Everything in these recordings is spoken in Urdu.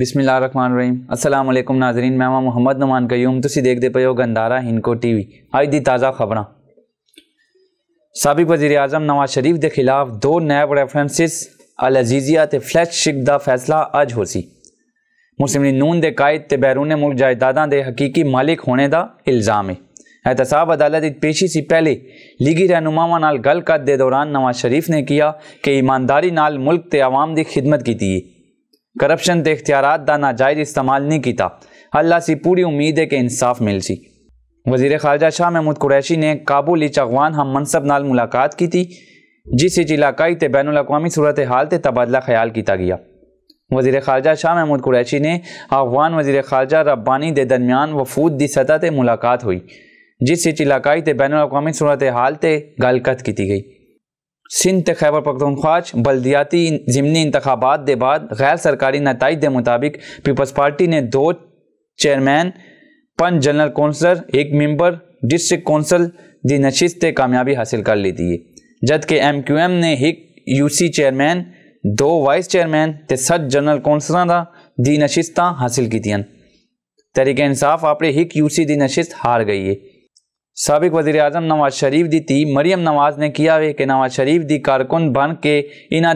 بسم اللہ الرحمن الرحیم السلام علیکم ناظرین میں محمد قیوم تسی دیکھ دے پہ ہو گندارا ہنکو ٹی وی آج دی تازہ خبراں سابق وزیر اعظم نواز شریف دے خلاف دو نیب العزیزیہ تے فلیش شک دا فیصلہ اج ہو سی مسلم نون دے قائد تے بیرون ملک جائیداد دے حقیقی مالک ہونے دا الزام ہے احتساب عدالت ایک پیشی سے پہلے لیگی رہنما نال گل کا دے دوران نواز شریف نے کیا کہ ایمانداری نال ملک تے عوام دی خدمت کی کرپشن تے اختیارات دا ناجائز استعمال نہیں کیتا اللہ سی پوری امید ہے کہ انصاف مل سی وزیر خارجہ شاہ محمود قریشی نے کابل اچ اغوان ہم منصب نال ملاقات کی تھی جس اچ علاقائی تے بین الاقوامی صورت حال تبادلہ خیال کیتا گیا وزیر خارجہ شاہ محمود قریشی نے افغان وزیر خارجہ ربانی دے درمیان وفود دی سطح تے ملاقات ہوئی جس علاقائی تے بین الاقوامی صورت حال گل گلکات کی گئی سندھ خیبر پختونخواج بلدیاتی ضمنی انتخابات دے بعد غیر سرکاری نتائج دے مطابق پیپلز پارٹی نے دو چیئرمین پن جنرل کونسلر ایک ممبر ڈسٹرک کونسل کی تے کامیابی حاصل کر لی ہے جبکہ ایم کیو ایم نے ایک یو سی چیئرمین دو وائس چیئرمین تے ست جنرل کونسلر دا دی نشستاں حاصل کی تحریک انصاف اپنے ایک یو سی دی نشست ہار گئی ہے سابق وزیر اعظم نواز شریف دی تھی مریم نواز نے کیا ہے کہ نواز شریف دی کارکن بن کے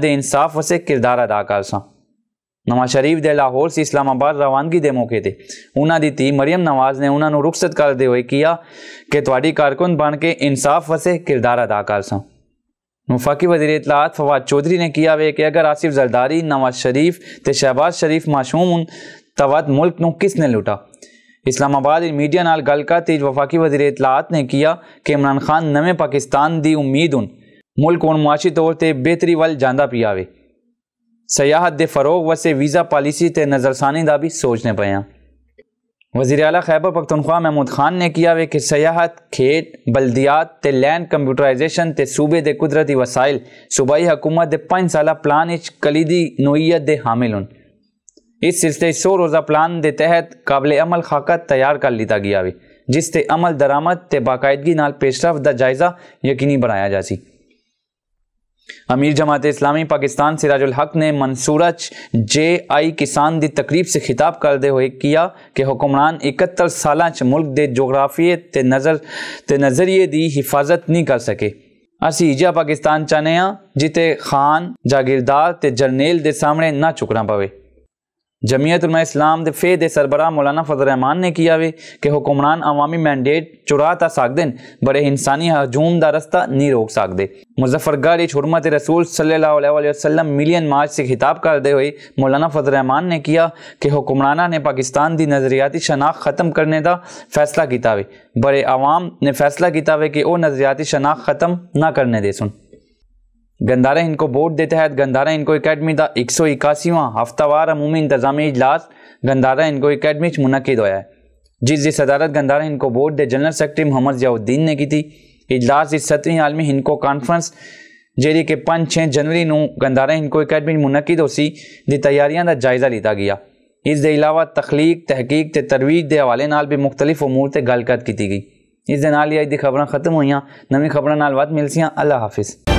دے انصاف وسے کردار ادا کر سا نواز شریف دے لاہور سے اسلام آباد روانگی دے موقع دے انہ دی تھی مریم نواز نے انہ نو رخصت کر دے ہوئے کیا کہ تاری کارکن بن کے انصاف وسے کردار ادا کر سا وفاقی وزیر اطلاعات فواد چودھری نے کیا ہوئے کہ اگر آصف زرداری نواز شریف تے شہباز شریف معشوم ان تو ملک نو کس نے لوٹا اسلام آباد میڈیا نال گل کا تیج وفاقی وزیر اطلاعات نے کیا کہ عمران خان نمے پاکستان دی امید ان ملک ان معاشی طور تے بہتری جاندہ پی آوے سیاحت دے فروغ وسے ویزا پالیسی نظر نظرثانی دا بھی سوچنے پڑا وزیر اعلیٰ خیبر پختونخوا محمود خان نے کیا وے کہ سیاحت کھیت بلدیات تے لینڈ کمپیوٹرائزیشن تے صوبے دے قدرتی وسائل صوبائی حکومت دے پانچ سالہ پلان اچ کلیدی نوعیت دے حامل ہو اس سلسلے سو روزہ پلان دے تحت قابل عمل خاکہ تیار کر لیتا گیا ہوئے جس تے عمل درامت تے باقاعدگی نال پیش رفت دا جائزہ یقینی بنایا جا سی امیر جماعت اسلامی پاکستان سراج الحق نے منصورچ جے آئی کسان دی تقریب سے خطاب دے ہوئے کیا کہ حکمران اکتر سال ملک دے جغرافیے نظر نظریے دی حفاظت نہیں کر سکے اسی ایجا پاکستان چانے ہاں جتے خان جاگیردار تے جرنیل دے سامنے نہ چکنا پاوے جمعیت علماء اسلام دے فید سربراہ مولانا فضل رحمان نے کیا وے کہ حکمران عوامی مینڈیٹ چورا تا سکتے ہیں بڑے انسانی ہجوم دا رستہ نہیں روک سکتے مظفر گاہ حرمت رسول صلی اللہ علیہ وسلم ملین مارچ سے خطاب کرتے ہوئے مولانا فضل رحمان نے کیا کہ حکمرانہ نے پاکستان دی نظریاتی شناخت ختم کرنے دا فیصلہ کیتا ہوئے بڑے عوام نے فیصلہ کیتا ہوئے کہ وہ نظریاتی شناخت ختم نہ کرنے دے سن گندارا ہنکو بورڈ ہے گندارہ ان کو اکیڈمی دا ایک سو اکاسیواں ہفتہ وار عمومی انتظامی اجلاس گندارہ ان کو اکیڈمی چھ منعقد ہوا ہے جس عدارت صدارت ان کو بورڈ دے جنرل سیکٹری محمد الدین نے کی تھی اجلاس اس ستویں عالمی ہنکو کانفرنس جیری کہ جنوری چھ گندارہ ان ہنکو اکیڈمی منعقد ہو سی دی تیاریاں دا جائزہ لیتا گیا اس دے علاوہ تخلیق تحقیق تے ترویج دے حوالے نال بھی مختلف امور تے گلکات کیتی گئی اس دے نال دی خبریں ختم ہوئی نو نال وقت مل سیاں اللہ حافظ